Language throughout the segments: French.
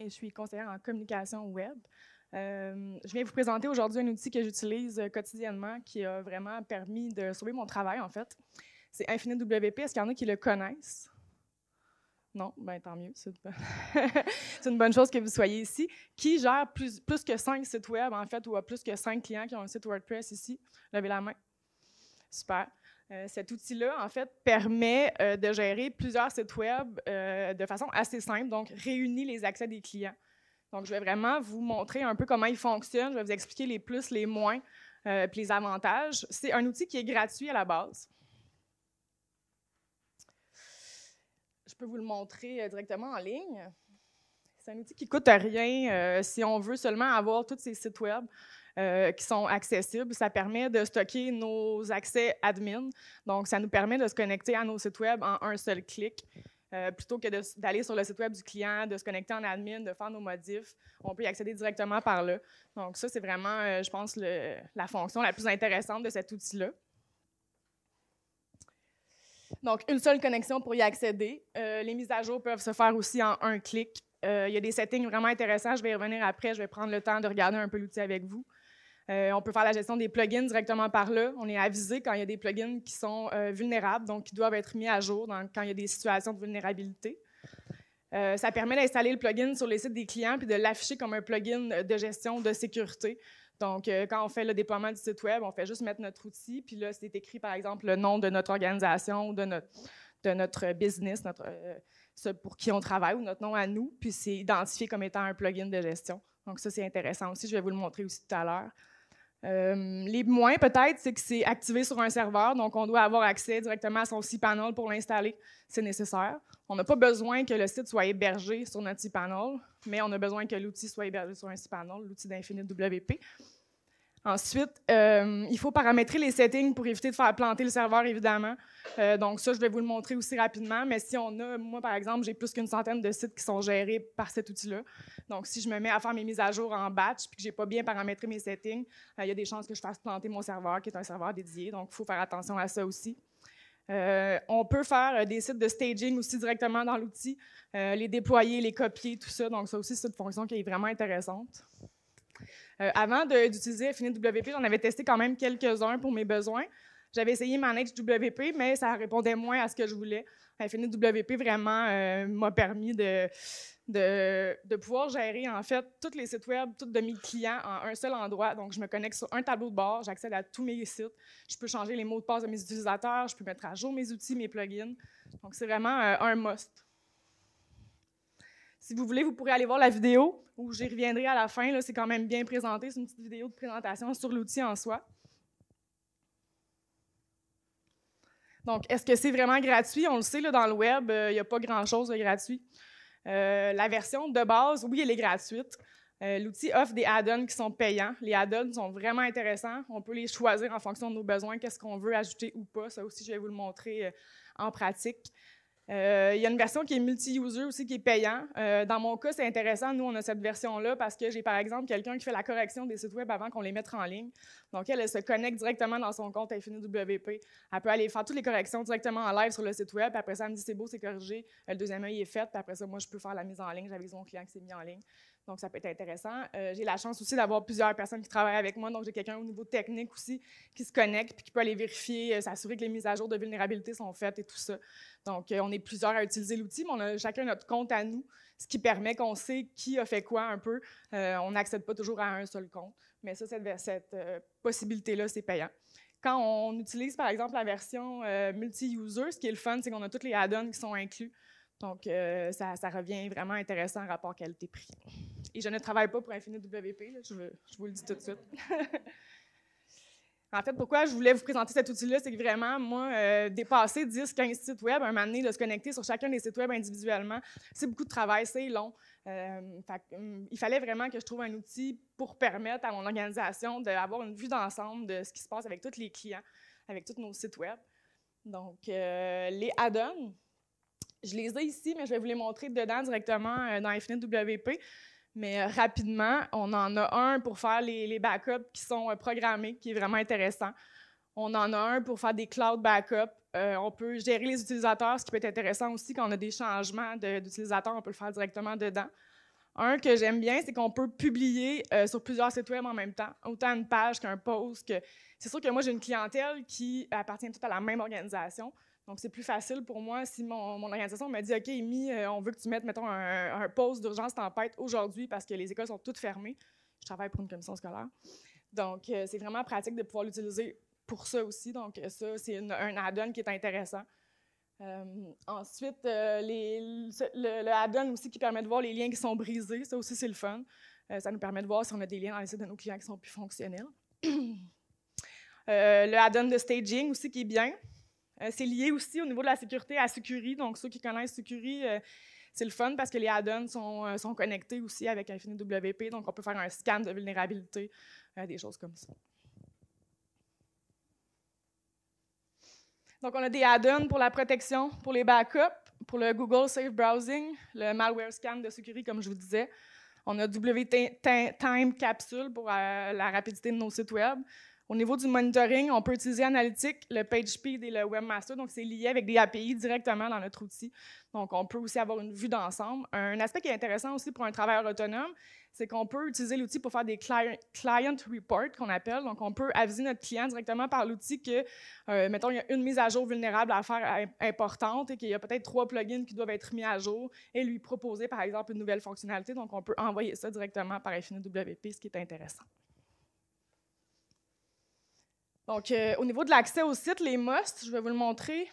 et je suis conseillère en communication web. Euh, je viens vous présenter aujourd'hui un outil que j'utilise euh, quotidiennement qui a vraiment permis de sauver mon travail, en fait. C'est Infinite WP. Est-ce qu'il y en a qui le connaissent? Non? ben tant mieux. C'est une, bonne chose que vous soyez ici. Qui gère plus, plus que cinq sites web, en fait, ou a plus que cinq clients qui ont un site WordPress ici? Levez la main. Super. Euh, cet outil-là, en fait, permet euh, de gérer plusieurs sites web euh, de façon assez simple, donc réunit les accès des clients. Donc, je vais vraiment vous montrer un peu comment il fonctionne, je vais vous expliquer les plus, les moins, puis les avantages. C'est un outil qui est gratuit à la base. Je peux vous le montrer directement en ligne. C'est un outil qui ne coûte rien si on veut seulement avoir tous ces sites web. Euh, qui sont accessibles. Ça permet de stocker nos accès admin. Donc, ça nous permet de se connecter à nos sites Web en un seul clic. Euh, plutôt que d'aller sur le site web du client, de se connecter en admin, de faire nos modifs, on peut y accéder directement par là. Donc ça, c'est vraiment, euh, je pense, la fonction la plus intéressante de cet outil-là. Donc, une seule connexion pour y accéder. les mises à jour peuvent se faire aussi en un clic. il y a des settings vraiment intéressants. Je vais y revenir après. Je vais prendre le temps de regarder un peu l'outil avec vous. Euh, on peut faire la gestion des plugins directement par là. On est avisé quand il y a des plugins qui sont euh, vulnérables, donc qui doivent être mis à jour quand il y a des situations de vulnérabilité. Euh, ça permet d'installer le plugin sur les sites des clients puis de l'afficher comme un plugin de gestion de sécurité. Donc, quand on fait le déploiement du site Web, on fait juste mettre notre outil, puis là, c'est écrit, par exemple, le nom de notre organisation ou de notre, business, ce pour qui on travaille ou notre nom à nous, puis c'est identifié comme étant un plugin de gestion. Donc, ça, c'est intéressant aussi. Je vais vous le montrer aussi tout à l'heure. Euh, les moins, peut-être, c'est que c'est activé sur un serveur, donc on doit avoir accès directement à son cPanel pour l'installer. C'est nécessaire. On n'a pas besoin que le site soit hébergé sur notre cPanel, mais on a besoin que l'outil soit hébergé sur un cPanel, l'outil d'Infinite WP. Ensuite, euh, il faut paramétrer les settings pour éviter de faire planter le serveur, évidemment. Euh, donc ça, je vais vous le montrer aussi rapidement. Mais si on a, moi par exemple, j'ai plus qu'une centaine de sites qui sont gérés par cet outil-là. Donc si je me mets à faire mes mises à jour en batch puis que j'ai pas bien paramétré mes settings, euh, il y a des chances que je fasse planter mon serveur, qui est un serveur dédié. Donc il faut faire attention à ça aussi. on peut faire des sites de staging aussi directement dans l'outil, les déployer, les copier, tout ça. Donc, ça aussi, c'est une fonction qui est vraiment intéressante. Euh, avant d'utiliser WP, j'en avais testé quand même quelques-uns pour mes besoins. J'avais essayé Manage WP, mais ça répondait moins à ce que je voulais. WP vraiment euh, m'a permis de, de, pouvoir gérer en fait tous les sites web, tous de mes clients en un seul endroit. Donc, je me connecte sur un tableau de bord, j'accède à tous mes sites, je peux changer les mots de passe de mes utilisateurs, je peux mettre à jour mes outils, mes plugins. Donc, c'est vraiment euh, un must. Si vous voulez, vous pourrez aller voir la vidéo où j'y reviendrai à la fin. C'est quand même bien présenté. C'est une petite vidéo de présentation sur l'outil en soi. Donc, est-ce que c'est vraiment gratuit? On le sait, là, dans le web, euh, il n'y a pas grand-chose de gratuit. Euh, la version de base, oui, elle est gratuite. Euh, l'outil offre des add-ons qui sont payants. Les add-ons sont vraiment intéressants. On peut les choisir en fonction de nos besoins, qu'est-ce qu'on veut ajouter ou pas. Ça aussi, je vais vous le montrer en pratique. Il euh, y a une version qui est multi-user aussi, qui est payant. Euh, dans mon cas, c'est intéressant. Nous, on a cette version-là parce que j'ai, par exemple, quelqu'un qui fait la correction des sites web avant qu'on les mette en ligne. Donc, elle, se connecte directement dans son compte InfiniWP. Elle peut aller faire toutes les corrections directement en live sur le site web. après ça, elle me dit c'est beau, c'est corrigé. Euh, le deuxième œil est fait. après ça, moi, je peux faire la mise en ligne. J'avais mon client qui s'est mis en ligne. Donc, ça peut être intéressant. Euh, j'ai la chance aussi d'avoir plusieurs personnes qui travaillent avec moi. Donc, j'ai quelqu'un au niveau technique aussi qui se connecte puis qui peut aller vérifier, euh, s'assurer que les mises à jour de vulnérabilité sont faites et tout ça. Donc, euh, on est plusieurs à utiliser l'outil, mais on a chacun notre compte à nous, ce qui permet qu'on sait qui a fait quoi un peu. on n'accède pas toujours à un seul compte. Mais ça, cette, cette possibilité-là, c'est payant quand on utilise, par exemple, la version multi-user, ce qui est le fun, c'est qu'on a toutes les add-ons qui sont inclus. Donc, euh, ça, revient vraiment intéressant en rapport qualité-prix. Et je ne travaille pas pour Infinite WP, je, je, vous le dis tout de suite. en fait, pourquoi je voulais vous présenter cet outil-là, c'est que vraiment, moi, euh, dépasser 10, 15 sites web, un moment donné, de se connecter sur chacun des sites web individuellement, c'est beaucoup de travail, c'est long. Euh, hum, il fallait vraiment que je trouve un outil pour permettre à mon organisation d'avoir une vue d'ensemble de ce qui se passe avec tous les clients, avec tous nos sites web. Donc, les add-ons, je les ai ici, mais je vais vous les montrer dedans directement euh, dans Infinite WP. Mais euh, rapidement, on en a un pour faire les, backups qui sont euh, programmés, qui est vraiment intéressant. On en a un pour faire des cloud backups. on peut gérer les utilisateurs, ce qui peut être intéressant aussi quand on a des changements d'utilisateurs, on peut le faire directement dedans. Un que j'aime bien, c'est qu'on peut publier sur plusieurs sites web en même temps, autant une page qu'un post. Que... C'est sûr que moi, j'ai une clientèle qui appartient tout à la même organisation. Donc, c'est plus facile pour moi si mon, organisation m'a dit OK, Amy, euh, on veut que tu mettes, mettons, un, poste d'urgence tempête aujourd'hui parce que les écoles sont toutes fermées. Je travaille pour une commission scolaire. Donc, euh, c'est vraiment pratique de pouvoir l'utiliser pour ça aussi. Donc, euh, ça, c'est un add-on qui est intéressant. ensuite, le, add-on aussi qui permet de voir les liens qui sont brisés, ça aussi c'est le fun. ça nous permet de voir si on a des liens dans les sites de nos clients qui sont plus fonctionnels. le add-on de staging aussi qui est bien. Euh, c'est lié aussi au niveau de la sécurité à Sucuri. Donc, ceux qui connaissent Sucuri, euh, c'est le fun parce que les add-ons sont, euh, connectés aussi avec Infinite WP. Donc, on peut faire un scan de vulnérabilité, des choses comme ça. Donc, on a des add-ons pour la protection, pour les backups, pour le Google Safe Browsing, le malware scan de Sucuri, comme je vous disais. On a WTime Capsule pour la rapidité de nos sites web. Au niveau du monitoring, on peut utiliser Analytics, le PageSpeed et le Webmaster. Donc, c'est lié avec des API directement dans notre outil. Donc, on peut aussi avoir une vue d'ensemble. Un aspect qui est intéressant aussi pour un travailleur autonome, c'est qu'on peut utiliser l'outil pour faire des client, reports qu'on appelle. Donc, on peut aviser notre client directement par l'outil que, euh, mettons, il y a une mise à jour vulnérable à faire importante et qu'il y a peut-être trois plugins qui doivent être mis à jour et lui proposer, par exemple, une nouvelle fonctionnalité. Donc, on peut envoyer ça directement par FNWP, ce qui est intéressant. Donc, euh, au niveau de l'accès au site, les musts, je vais vous le montrer.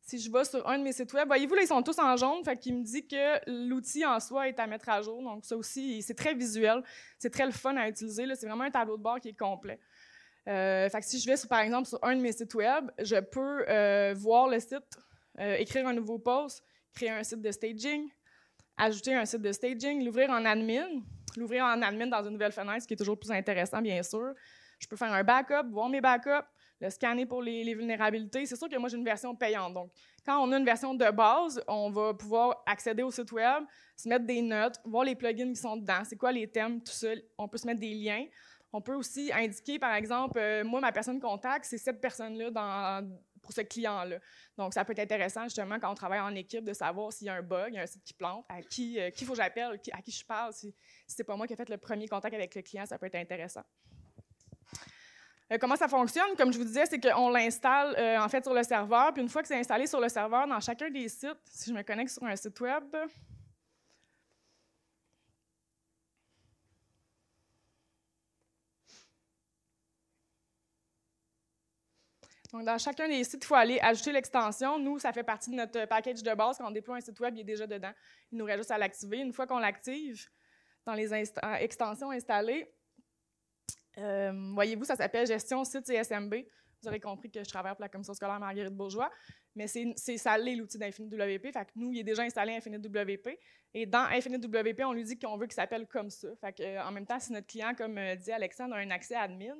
Si je vais sur un de mes sites web, voyez-vous, ils sont tous en jaune, fait qu'il me dit que l'outil en soi est à mettre à jour. Donc, ça aussi, c'est très visuel, c'est très le fun à utiliser. C'est vraiment un tableau de bord qui est complet. Euh, fait que si je vais, par exemple, sur un de mes sites web, je peux euh, voir le site, euh, écrire un nouveau post, créer un site de staging, ajouter un site de staging, l'ouvrir en admin, l'ouvrir en admin dans une nouvelle fenêtre, ce qui est toujours plus intéressant, bien sûr je peux faire un backup, voir mes backups, le scanner pour les, vulnérabilités. C'est sûr que moi, j'ai une version payante. Donc, quand on a une version de base, on va pouvoir accéder au site Web, se mettre des notes, voir les plugins qui sont dedans, c'est quoi les thèmes, tout ça. On peut se mettre des liens. On peut aussi indiquer, par exemple, euh, moi, ma personne contact, c'est cette personne-là pour ce client-là. Donc, ça peut être intéressant, justement, quand on travaille en équipe, de savoir s'il y a un bug, il y a un site qui plante, à qui, euh, faut que j'appelle, à qui je parle. Si, si n'est pas moi qui ai fait le premier contact avec le client, ça peut être intéressant. Euh, comment ça fonctionne? Comme je vous disais, c'est qu'on l'installe euh, en fait sur le serveur. Puis une fois que c'est installé sur le serveur, dans chacun des sites, si je me connecte sur un site web, dans chacun des sites, il faut aller ajouter l'extension. Nous, ça fait partie de notre package de base. Quand on déploie un site web, il est déjà dedans. Il nous reste juste à l'activer. Une fois qu'on l'active, dans les extensions installées, euh, voyez-vous, ça s'appelle Gestion Site SMB. Vous aurez compris que je travaille pour la Commission scolaire Marguerite Bourgeois, mais c'est ça l'outil d'Infinite WP. nous, il est déjà installé Infinite WP. Et dans Infinite WP, on lui dit qu'on veut qu'il s'appelle comme ça. Euh, en même temps, si notre client, comme euh, dit Alexandre, a un accès admin,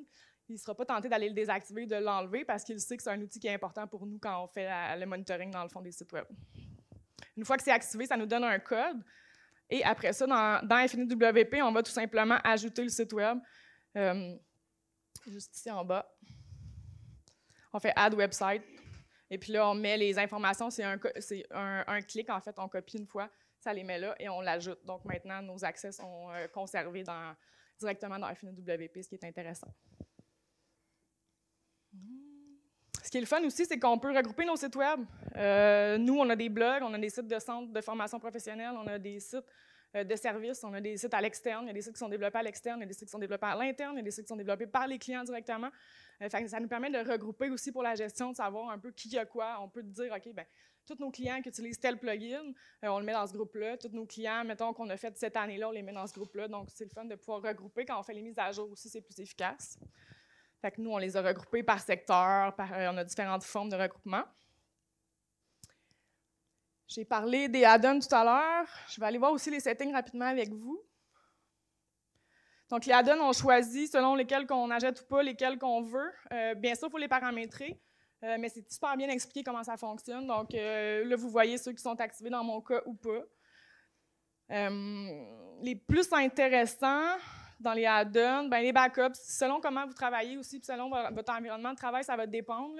il ne sera pas tenté d'aller le désactiver, de l'enlever, parce qu'il sait que c'est un outil qui est important pour nous quand on fait le monitoring dans le fond des sites Web. Une fois que c'est activé, ça nous donne un code. Et après ça, dans, dans WP, on va tout simplement ajouter le site Web. Euh, juste ici en bas. On fait Add website. Et puis là, on met les informations. C'est un, un, clic, en fait. On copie une fois, ça les met là et on l'ajoute. Donc maintenant, nos accès sont euh, conservés dans, directement dans FNWP, WP, ce qui est intéressant. Ce qui est le fun aussi, c'est qu'on peut regrouper nos sites web. Euh, nous, on a des blogs, on a des sites de centres de formation professionnelle, on a des sites euh, de services. On a des sites à l'externe, il y a des sites qui sont développés à l'externe, il y a des sites qui sont développés à l'interne, il y a des sites qui sont développés par les clients directement. Euh, ça nous permet de regrouper aussi pour la gestion, de savoir un peu qui a quoi. On peut dire, OK, ben tous nos clients qui utilisent tel plugin, euh, on le met dans ce groupe-là. Tous nos clients, mettons, qu'on a fait cette année-là, on les met dans ce groupe-là. Donc, c'est le fun de pouvoir regrouper. Quand on fait les mises à jour aussi, c'est plus efficace. Fait que nous, on les a regroupés par secteur, on a différentes formes de regroupement. J'ai parlé des add-ons tout à l'heure. Je vais aller voir aussi les settings rapidement avec vous. Donc, les add-ons, on choisit selon lesquels qu'on achète ou pas, lesquels qu'on veut. Euh, bien sûr, il faut les paramétrer, euh, mais c'est super bien expliqué comment ça fonctionne. Donc, euh, là, vous voyez ceux qui sont activés dans mon cas ou pas. les plus intéressants dans les add-ons, ben, les backups, selon comment vous travaillez aussi, selon votre environnement de travail, ça va dépendre.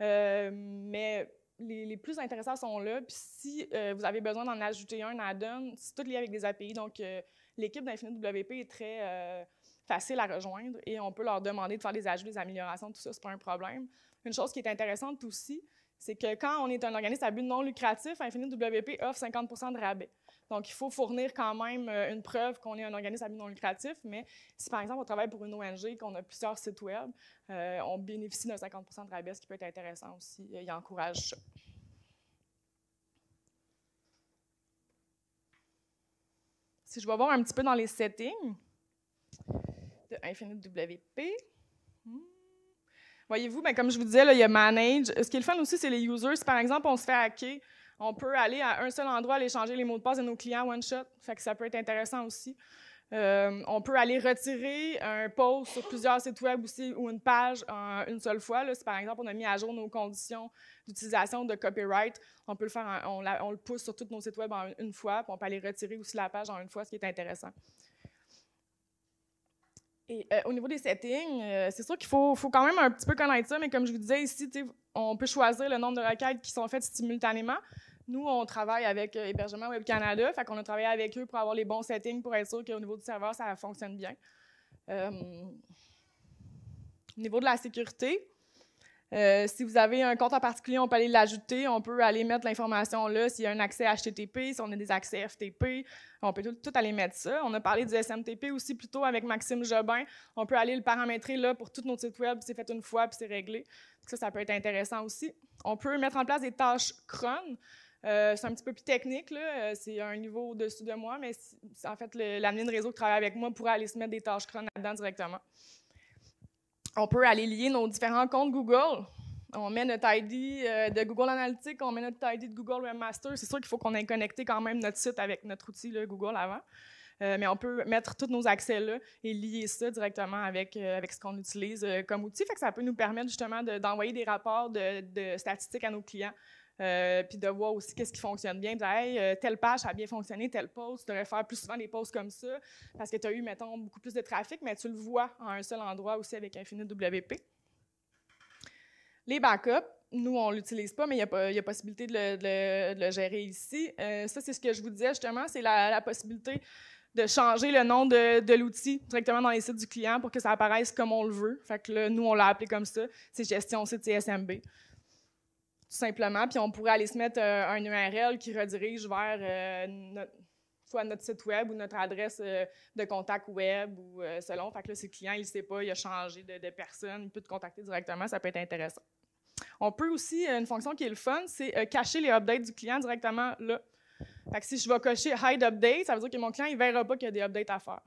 mais les, plus intéressants sont là. Puis si euh, vous avez besoin d'en ajouter un add-on, c'est tout lié avec des API. Donc, euh, l'équipe d'Infinite WP est très euh, facile à rejoindre et on peut leur demander de faire des ajouts, des améliorations, tout ça, c'est pas un problème. Une chose qui est intéressante aussi, c'est que quand on est un organisme à but non lucratif, Infinite WP offre 50 de rabais. Donc, il faut fournir quand même euh, une preuve qu'on est un organisme non lucratif, mais si, par exemple, on travaille pour une ONG, qu'on a plusieurs sites web, euh, on bénéficie d'un 50 de rabais, ce qui peut être intéressant aussi. Euh, il encourage ça. Si je vais voir un petit peu dans les settings de Infinite WP. Hmm, voyez-vous, ben, comme je vous disais, il y a Manage. Ce qui est le fun aussi, c'est les users. Si par exemple, on se fait hacker, on peut aller à un seul endroit, aller changer les mots de passe de nos clients one shot. Fait que ça peut être intéressant aussi. Euh, on peut aller retirer un post sur plusieurs sites web aussi ou une page en une seule fois. si par exemple on a mis à jour nos conditions d'utilisation de copyright, on peut le faire, on, le pousse sur tous nos sites web en une fois, on peut aller retirer aussi la page en une fois, ce qui est intéressant. Et euh, au niveau des settings, euh, c'est sûr qu'il faut, faut, quand même un petit peu connaître ça, mais comme je vous disais ici, on peut choisir le nombre de requêtes qui sont faites simultanément. Nous, on travaille avec euh, Hébergement Web Canada, fait qu'on a travaillé avec eux pour avoir les bons settings pour être sûr qu'au niveau du serveur, ça fonctionne bien. Euh, au niveau de la sécurité, euh, si vous avez un compte en particulier, on peut aller l'ajouter, on peut aller mettre l'information là, s'il y a un accès HTTP, si on a des accès FTP, on peut tout, aller mettre ça. On a parlé du SMTP aussi plus tôt avec Maxime Jobin. On peut aller le paramétrer là pour tous nos sites web, c'est fait une fois, puis c'est réglé. Ça, ça peut être intéressant aussi. On peut mettre en place des tâches cron. Euh, c'est un petit peu plus technique, euh, c'est un niveau au-dessus de moi, mais en fait l'admin de réseau qui travaille avec moi pourrait aller se mettre des tâches cron là-dedans directement. On peut aller lier nos différents comptes Google. On met notre ID euh, de Google Analytics, on met notre ID de Google Webmaster. C'est sûr qu'il faut qu'on ait connecté quand même notre site avec notre outil Google avant. mais on peut mettre tous nos accès là et lier ça directement avec, avec ce qu'on utilise comme outil. Fait ça peut nous permettre justement d'envoyer des rapports de, statistiques à nos clients euh, puis de voir aussi qu'est-ce qui fonctionne bien. Euh, telle page a bien fonctionné, telle poste, tu devrais faire plus souvent des pauses comme ça, parce que tu as eu, mettons, beaucoup plus de trafic, mais tu le vois en un seul endroit aussi avec Infinite WP. Les backups, nous, on ne l'utilise pas, mais il y, a possibilité de le, gérer ici. Euh, ça, c'est ce que je vous disais justement, c'est la, possibilité de changer le nom de, l'outil directement dans les sites du client pour que ça apparaisse comme on le veut. Fait que nous, on l'a appelé comme ça. C'est gestion site CSMB tout simplement. Puis on pourrait aller se mettre euh, un URL qui redirige vers euh, notre, soit notre site web ou notre adresse euh, de contact web ou selon. Fait que là, si le client ne sait pas, il a changé de, de, personne, il peut te contacter directement, ça peut être intéressant. On peut aussi, une fonction qui est le fun, c'est cacher les updates du client directement là. Fait que si je vais cocher Hide Update, ça veut dire que mon client ne verra pas qu'il y a des updates à faire.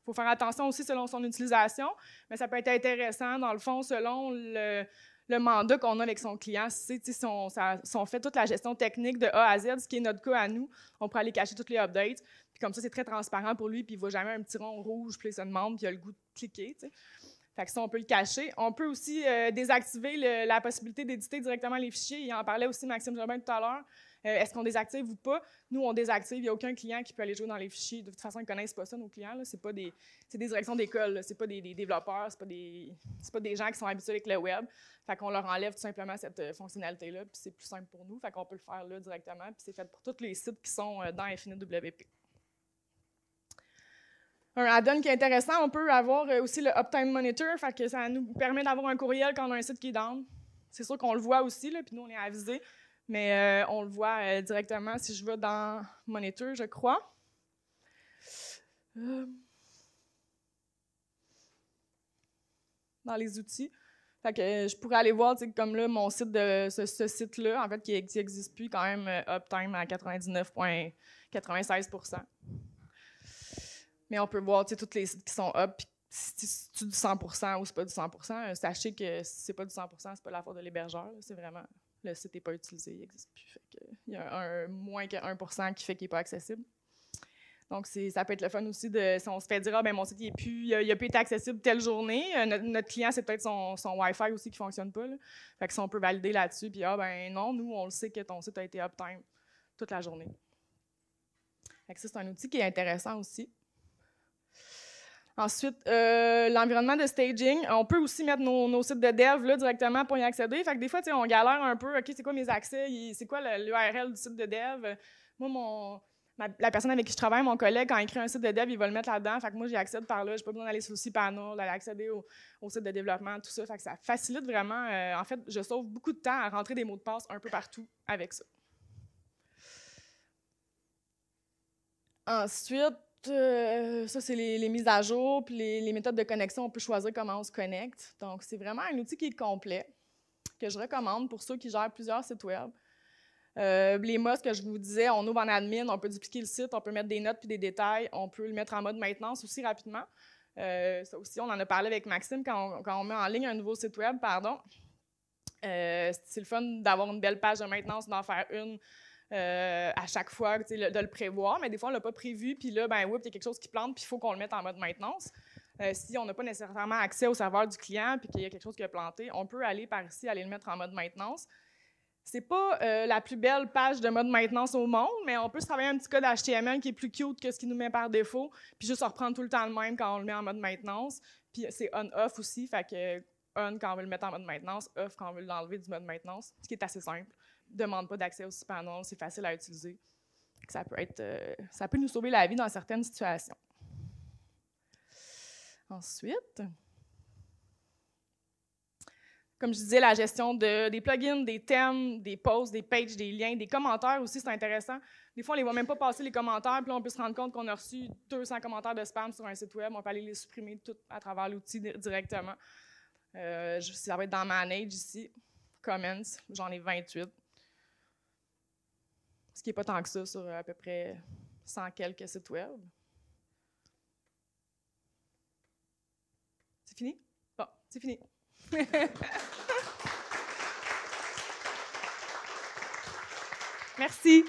Il faut faire attention aussi selon son utilisation, mais ça peut être intéressant, dans le fond, selon le, le mandat qu'on a avec son client. c'est si, on, fait toute la gestion technique de A à Z, ce qui est notre cas à nous, on peut aller cacher toutes les updates. comme ça, c'est très transparent pour lui, puis il ne voit jamais un petit rond rouge, puis il se demande, puis il a le goût de cliquer. Fait que ça, on peut le cacher. On peut aussi euh, désactiver la possibilité d'éditer directement les fichiers. Il en parlait aussi Maxime Jobin tout à l'heure. Euh, est-ce qu'on désactive ou pas? Nous, on désactive. Il n'y a aucun client qui peut aller jouer dans les fichiers. De toute façon, ils ne connaissent pas ça, nos clients. Ce pas des, des directions d'école. Ce pas des, développeurs. Ce ne pas des gens qui sont habitués avec le web. Fait qu'on leur enlève tout simplement cette euh, fonctionnalité-là. Puis c'est plus simple pour nous. Fait qu'on peut le faire là directement. Puis c'est fait pour tous les sites qui sont euh, dans Infinite WP un add-on qui est intéressant, on peut avoir aussi le Uptime Monitor, fait que ça nous permet d'avoir un courriel quand on a un site qui est down. C'est sûr qu'on le voit aussi, puis nous, on est avisé. Mais euh, on le voit euh, directement si je vais dans Monitor, je crois. Euh, dans les outils. Fait je pourrais aller voir, comme là, mon site de ce, site-là, en fait, qui n'existe plus, quand même, uptime à 99,96 Mais on peut voir, tu tous les sites qui sont up, puis si tu du 100 ou c'est pas du 100 sachez que si c'est pas du 100 c'est pas la faute de l'hébergeur, c'est vraiment le site n'est pas utilisé, il n'existe plus. il y a un, moins que 1 qui fait qu'il n'est pas accessible. Donc, ça peut être le fun aussi de, si on se fait dire, ah, ben, mon site, il n'a plus, il été accessible telle journée. Euh, notre, client, c'est peut-être son, Wi-Fi aussi qui ne fonctionne pas. Là. Fait que si on peut valider là-dessus, puis, ah, ben non, nous, on le sait que ton site a été uptime toute la journée. Fait c'est un outil qui est intéressant aussi. Ensuite, euh, l'environnement de staging. Euh, on peut aussi mettre nos, sites de dev là, directement pour y accéder. Fait des fois, on galère un peu. OK, c'est quoi mes accès? C'est quoi l'URL du site de dev? Moi, la personne avec qui je travaille, mon collègue, quand il crée un site de dev, il va le mettre là-dedans. Fait moi, j'y accède par là. n'ai pas besoin d'aller sur le panel d'aller accéder au, site de développement, tout ça. ça facilite vraiment. Euh, en fait, je sauve beaucoup de temps à rentrer des mots de passe un peu partout avec ça. Ensuite, euh, ça, c'est les, mises à jour, puis les, méthodes de connexion, on peut choisir comment on se connecte. Donc, c'est vraiment un outil qui est complet, que je recommande pour ceux qui gèrent plusieurs sites web. Euh, les mods que je vous disais, on ouvre en admin, on peut dupliquer le site, on peut mettre des notes puis des détails, on peut le mettre en mode maintenance aussi rapidement. Euh, ça aussi, on en a parlé avec Maxime quand on, met en ligne un nouveau site web, pardon. c'est le fun d'avoir une belle page de maintenance, d'en faire une, euh, à chaque fois, de le prévoir, mais des fois, on ne l'a pas prévu, puis là, ben, oui, il y a quelque chose qui plante, puis il faut qu'on le mette en mode maintenance. Euh, si on n'a pas nécessairement accès au serveur du client, puis qu'il y a quelque chose qui a planté, on peut aller par ici, aller le mettre en mode maintenance. C'est pas euh, la plus belle page de mode maintenance au monde, mais on peut se travailler un petit code HTML qui est plus cute que ce qu'il nous met par défaut, puis juste reprendre tout le temps le même quand on le met en mode maintenance. Puis c'est on-off aussi, fait que on quand on veut le mettre en mode maintenance, off quand on veut l'enlever du mode maintenance, ce qui est assez simple. Demande pas d'accès au panneau, c'est facile à utiliser. Ça peut, être, euh, ça peut nous sauver la vie dans certaines situations. Ensuite, comme je disais, la gestion des plugins, des thèmes, des posts, des pages, des liens, des commentaires aussi, c'est intéressant. Des fois, on ne les voit même pas passer les commentaires, puis là, on peut se rendre compte qu'on a reçu 200 commentaires de spam sur un site web. On peut aller les supprimer tout à travers l'outil directement. Euh, ça va être dans Manage ici, Comments, j'en ai 28. Ce qui n'est pas tant que ça sur euh, à peu près 100 quelques sites web. C'est fini? Bon, c'est fini. Merci.